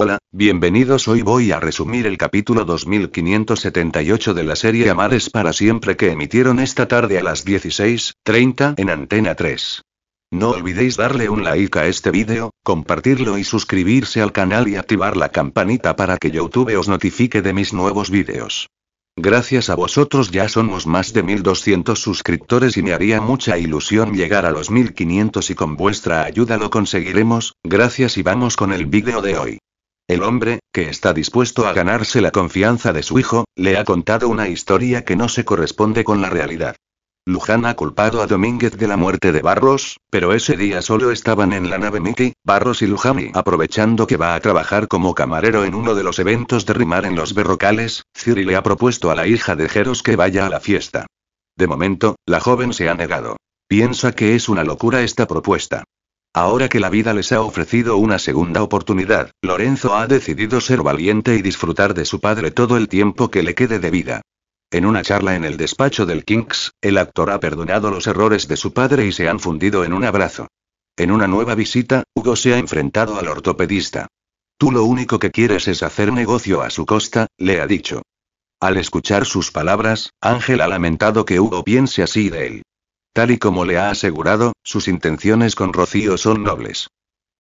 Hola, bienvenidos. Hoy voy a resumir el capítulo 2578 de la serie Amares para siempre que emitieron esta tarde a las 16:30 en Antena 3. No olvidéis darle un like a este vídeo, compartirlo y suscribirse al canal y activar la campanita para que YouTube os notifique de mis nuevos vídeos. Gracias a vosotros ya somos más de 1200 suscriptores y me haría mucha ilusión llegar a los 1500 y con vuestra ayuda lo conseguiremos, gracias y vamos con el vídeo de hoy. El hombre, que está dispuesto a ganarse la confianza de su hijo, le ha contado una historia que no se corresponde con la realidad. Luján ha culpado a Domínguez de la muerte de Barros, pero ese día solo estaban en la nave Mickey, Barros y Luján aprovechando que va a trabajar como camarero en uno de los eventos de rimar en los berrocales, Ciri le ha propuesto a la hija de Jeros que vaya a la fiesta. De momento, la joven se ha negado. Piensa que es una locura esta propuesta. Ahora que la vida les ha ofrecido una segunda oportunidad, Lorenzo ha decidido ser valiente y disfrutar de su padre todo el tiempo que le quede de vida. En una charla en el despacho del Kings, el actor ha perdonado los errores de su padre y se han fundido en un abrazo. En una nueva visita, Hugo se ha enfrentado al ortopedista. Tú lo único que quieres es hacer negocio a su costa, le ha dicho. Al escuchar sus palabras, Ángel ha lamentado que Hugo piense así de él. Tal y como le ha asegurado, sus intenciones con Rocío son nobles.